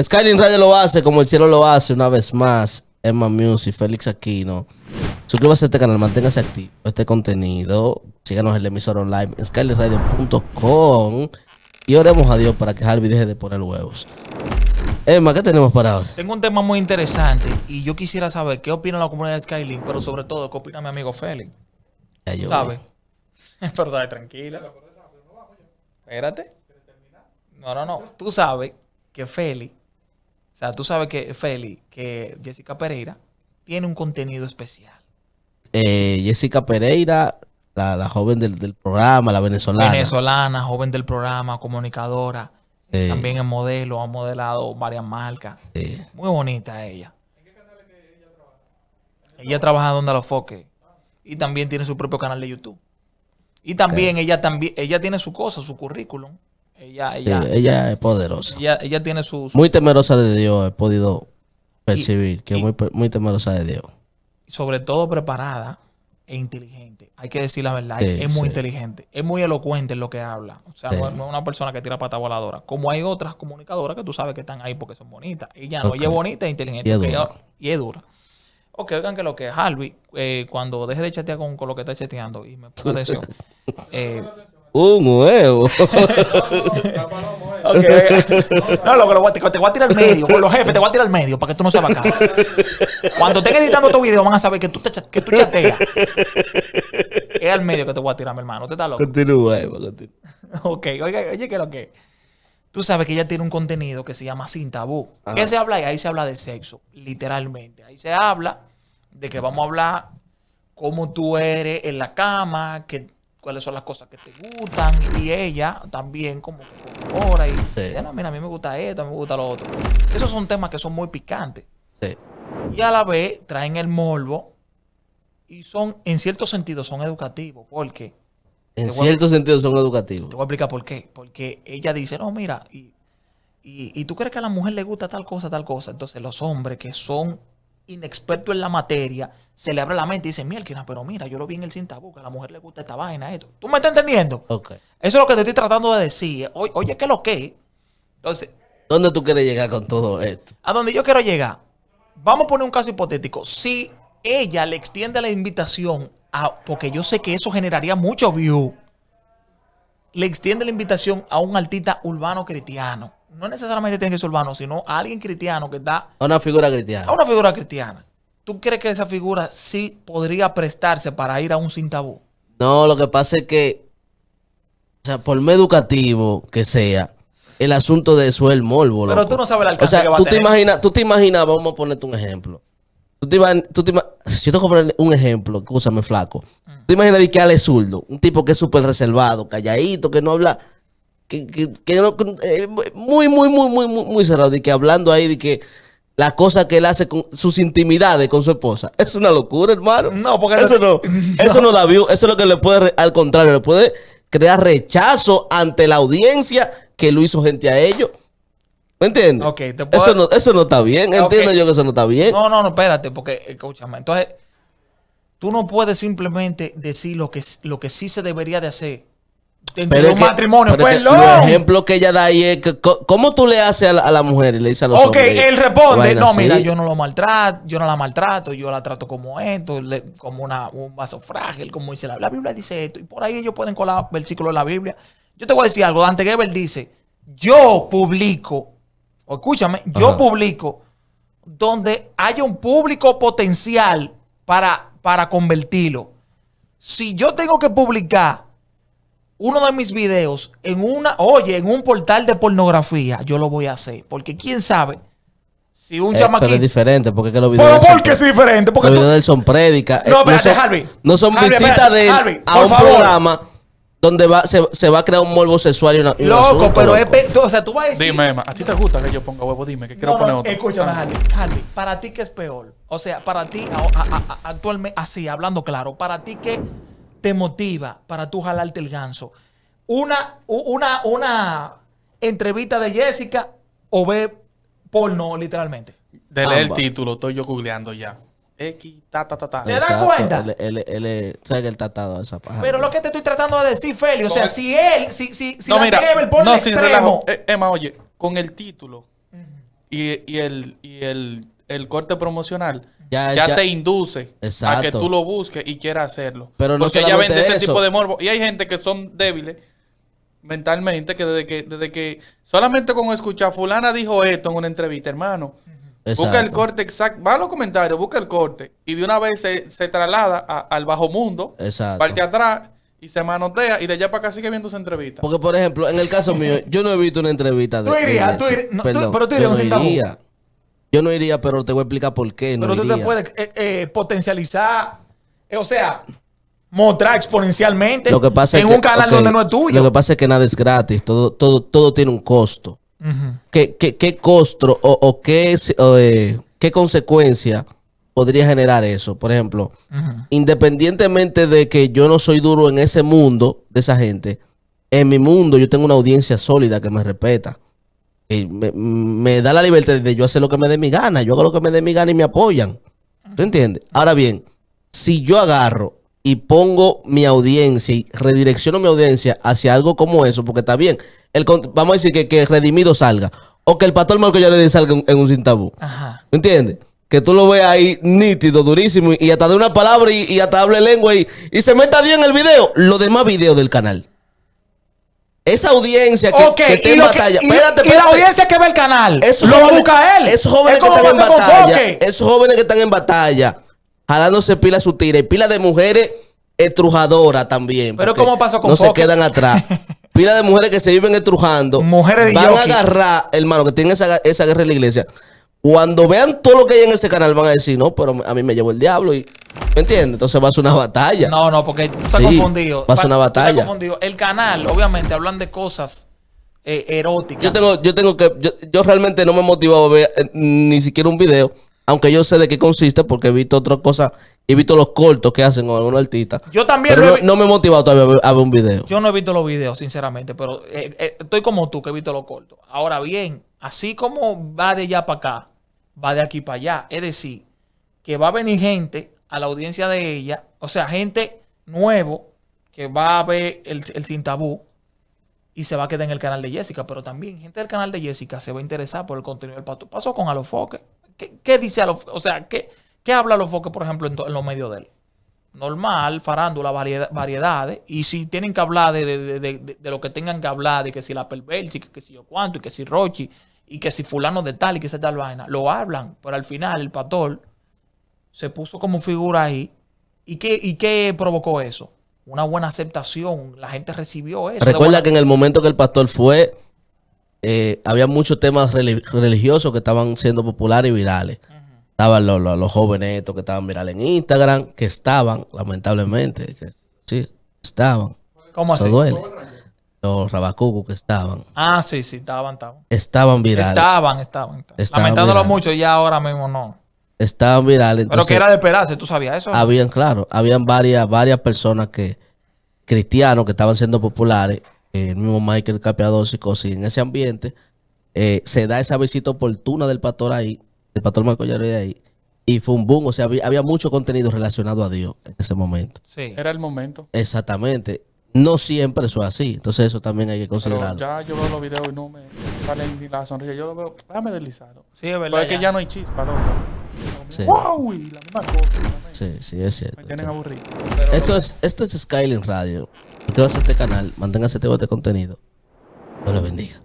Skyline Radio lo hace como el cielo lo hace una vez más. Emma Music, Félix Aquino. Suscríbase a este canal, manténgase activo este contenido. Síganos en emisor emisor online en skylineradio.com y oremos a Dios para que Harvey deje de poner huevos. Emma, ¿qué tenemos para hoy? Tengo un tema muy interesante y yo quisiera saber qué opina la comunidad de Skyline. pero sobre todo, ¿qué opina mi amigo Félix? Ya yo. pero dale, tranquila. Espérate. No, no, no. Tú sabes que Félix o sea, tú sabes que Feli, que Jessica Pereira tiene un contenido especial. Eh, Jessica Pereira, la, joven del, programa, la venezolana. Venezolana, joven del programa, comunicadora. También es modelo, ha modelado varias marcas. Muy bonita ella. ¿En qué canal es que ella trabaja? Ella trabaja donde los foques. Y también tiene su propio canal de YouTube. Y también ella también ella tiene su cosa, su currículum. Ella, ella, es poderosa. Ella, ella tiene su, Muy temerosa de Dios, he podido percibir que muy, muy temerosa de Dios. Sobre todo preparada e inteligente. Hay que decir la verdad, es muy inteligente, es muy elocuente en lo que habla. O sea, no, es una persona que tira pata voladora. Como hay otras comunicadoras que tú sabes que están ahí porque son bonitas. Ella no, es bonita e inteligente. Y es, dura. y Ok, oigan que lo que es Harvey, eh, cuando deje de chatear con, lo que está chateando y me ponga atención, eh, un huevo. No, lo, que lo, te, te, voy a tirar al medio. Con los jefes te voy a tirar al medio para que tú no seas acá. Cuando estén editando tu video van a saber que tú, te, que tú chateas. Es al medio que te voy a tirar, mi hermano. ¿Te estás loco? Continúa, Eva, Ok, oye, ¿qué que lo que... Tú sabes que ella tiene un contenido que se llama Sin Tabú. ¿Qué se habla ahí? Ahí se habla de sexo, literalmente. Ahí se habla de que vamos a hablar cómo tú eres en la cama, que cuáles son las cosas que te gustan y ella también como que ahora y no, ah, mira, a mí me gusta esto, a mí me gusta lo otro. Esos son temas que son muy picantes. Sí. Y a la vez traen el morbo y son, en cierto sentido, son educativos. porque En cierto sentido son educativos. Te voy a explicar por qué. Porque ella dice, no, mira, y tú crees que a la mujer le gusta tal cosa, tal cosa. Entonces los hombres que son inexperto en la materia, se le abre la mente y dice, mierda, pero mira, yo lo vi en el cintabuca, a la mujer le gusta esta vaina, esto. ¿Tú me estás entendiendo? Eso es lo que te estoy tratando de decir. oye, ¿qué es lo que? Entonces... ¿Dónde tú quieres llegar con todo esto? A donde yo quiero llegar. Vamos a poner un caso hipotético. Si ella le extiende la invitación a... Porque yo sé que eso generaría mucho view. Le extiende la invitación a un artista urbano cristiano no necesariamente tiene que ser urbano, sino a alguien cristiano que está... A una figura cristiana. A una figura cristiana. ¿Tú crees que esa figura sí podría prestarse para ir a un sin tabú? No, lo que pasa es que, o sea, por más educativo que sea, el asunto de eso es el Pero tú no sabes el alcance que va tú a tener. Te imaginas, tú te imaginas, vamos a ponerte un ejemplo. Tú te, tú te si yo poner un ejemplo, escúchame, flaco. Mm. Tú te imaginas que Ale Zurdo, un tipo que es súper reservado, calladito, que no habla que, eh, muy, muy, muy, muy, muy cerrado, y que hablando ahí de que la cosa que él hace con sus intimidades con su esposa. Es una locura, hermano. No, porque eso no, eso da view, eso es lo que le puede, al contrario, le puede crear rechazo ante la audiencia que lo hizo gente a ellos. ¿Me entiendes? eso, no, eso no está bien. Entiendo yo que eso no está bien. No, no, no, espérate, porque, escúchame. Entonces, tú no puedes simplemente decir lo que, lo que sí se debería de hacer pero el matrimonio, el ejemplo que ella da ahí es ¿cómo tú le haces a la, mujer y le dices a los hombres? Ok, él responde, no, mira, yo no lo maltrato, yo no la maltrato, yo la trato como esto, como una, un vaso frágil, como dice la, la, Biblia, dice esto, y por ahí ellos pueden colar versículos de la Biblia. Yo te voy a decir algo, Dante Gebel dice, yo publico, escúchame, yo publico donde haya un público potencial para, para convertirlo. Si yo tengo que publicar uno de mis videos en una, oye, en un portal de pornografía, yo lo voy a hacer. Porque quién sabe si un eh, chamaquito. Pero es diferente, porque que los videos. ¿Pero porque es diferente? Porque los videos de él son prédicas. Eh, no, espérate, son, Harvey. No son visitas de él a un programa donde va, se, se, va a crear un morbo sexual y una. loco, pero es. O sea, tú vas a decir. Dime, Emma, ¿a ti te gusta que yo ponga huevo? Dime, que quiero poner no, otro. Escúchame, Harvey. Harvey, ¿para ti qué es peor? O sea, para ti, actualmente, así, hablando claro, ¿para ti qué te motiva para tú jalarte el ganso? Una, una, una entrevista de Jessica o ve porno, literalmente. De leer el título, estoy yo googleando ya. X, ta, ta, ta, ta. ¿Te das cuenta? Él, él, el tratado esa paja. Pero lo que te estoy tratando de decir, Feli, o sea, si él, si, si, si no, la mira, el porno no, extremo... Relajo. Emma, eh, oye, con el título y, y, el, y el, el corte promocional, ya, te induce a que tú lo busques y quieras hacerlo. Porque ya vende ese tipo de morbo. Y hay gente que son débiles mentalmente, que desde que, desde que solamente con escuchar fulana dijo esto en una entrevista, hermano. Busca el corte exacto, va a los comentarios, busca el corte y de una vez se, traslada al bajo mundo, exacto. parte atrás y se manotea y de allá para acá sigue viendo su entrevista. Porque, por ejemplo, en el caso mío, yo no he visto una entrevista de. Tú tú irías. pero tú irías, yo no iría, pero te voy a explicar por qué. No pero tú te puedes eh, eh, potencializar, eh, o sea, mostrar exponencialmente lo que pasa en un canal donde no es tuyo. Lo que pasa es que nada es gratis, todo, todo, todo tiene un costo. ¿Qué, costo o, o qué, qué consecuencia podría generar eso? Por ejemplo, independientemente de que yo no soy duro en ese mundo de esa gente, en mi mundo yo tengo una audiencia sólida que me respeta. Eh, me, da la libertad de yo hacer lo que me dé mi gana. Yo hago lo que me dé mi gana y me apoyan. ¿Tú entiendes? Ahora bien, si yo agarro y pongo mi audiencia y redirecciono mi audiencia hacia algo como eso, porque está bien, el, vamos a decir que, que Redimido salga, o que el pastor Marco le salga en, un sin tabú. ¿Entiendes? Que tú lo veas ahí nítido, durísimo, y, hasta de una palabra y, y hasta hable lengua y, y se meta bien el video. Los demás videos del canal. Esa audiencia que, está en batalla. audiencia que ve el canal. lo busca él. Esos jóvenes que están en batalla. Esos jóvenes que están en batalla. Jalándose pila su tira. Y pila de mujeres estrujadoras también. Pero ¿cómo pasó con No se quedan atrás. pila de mujeres que se viven estrujando. Mujeres de Van a agarrar, hermano, que tienen esa, esa guerra en la iglesia. Cuando vean todo lo que hay en ese canal van a decir, no, pero a mí me llevó el diablo y... ¿Me entiendes? Entonces va a ser una batalla. No, no, porque tú estás confundido. Va a ser una batalla. Confundido. El canal, obviamente, hablan de cosas eh, eróticas. Yo tengo, yo tengo que... Yo, realmente no me he motivado a ver eh, ni siquiera un video. Aunque yo sé de qué consiste porque he visto otras cosas. He visto los cortos que hacen con algunos artista. Yo también... no, me he motivado todavía a ver, un video. Yo no he visto los videos, sinceramente. Pero eh, estoy como tú que he visto los cortos. Ahora bien, así como va de allá para acá va de aquí para allá. Es decir, que va a venir gente a la audiencia de ella, o sea, gente nuevo que va a ver el, el sin tabú y se va a quedar en el canal de Jessica, pero también gente del canal de Jessica se va a interesar por el contenido del pato. Pasó con Alofoque. ¿Qué, qué dice Alofoque? O sea, ¿qué, qué habla Alofoque, por ejemplo, en, los medios de él? normal, farándula, variedad, variedades. Y si tienen que hablar de, de, lo que tengan que hablar, de que si la perversa, que, que si yo cuánto, y que si Rochi, y que si fulano de tal y que se tal vaina, lo hablan, pero al final el pastor se puso como figura ahí. ¿Y qué, y provocó eso? Una buena aceptación, la gente recibió eso. Recuerda que en el momento que el pastor fue, eh, había muchos temas religiosos que estaban siendo populares y virales. Estaban los, los, jóvenes estos que estaban virales en Instagram, que estaban, lamentablemente, que, sí, estaban. ¿Cómo así? Duele los rabacucos que estaban. Ah, sí, sí, estaban, estaban. Estaban virales. Estaban, estaban. Lamentándolo mucho, ya ahora mismo no. Estaban virales. Pero que era de esperarse, ¿tú sabías eso? Habían, claro, habían varias, varias personas que, cristianos que estaban siendo populares, el mismo Michael Capiados y en ese ambiente, eh, se da esa visita oportuna del pastor ahí, del pastor Marco Llary de ahí, y fue un boom, o sea, había mucho contenido relacionado a Dios en ese momento. Sí, era el momento. Exactamente. No siempre eso es así. Entonces eso también hay que considerarlo. Pero ya yo veo los videos y no me salen ni la sonrisa. Yo lo veo, déjame deslizarlo. Sí, es verdad. Porque que ya no hay chispa, loco. Sí. ¡Wow! Y la misma cosa. sí, sí, es cierto. Me tienen aburrido. esto, es, esto es Skyline Radio. Suscríbase a este canal. Manténgase este bote de contenido. Dios lo bendiga.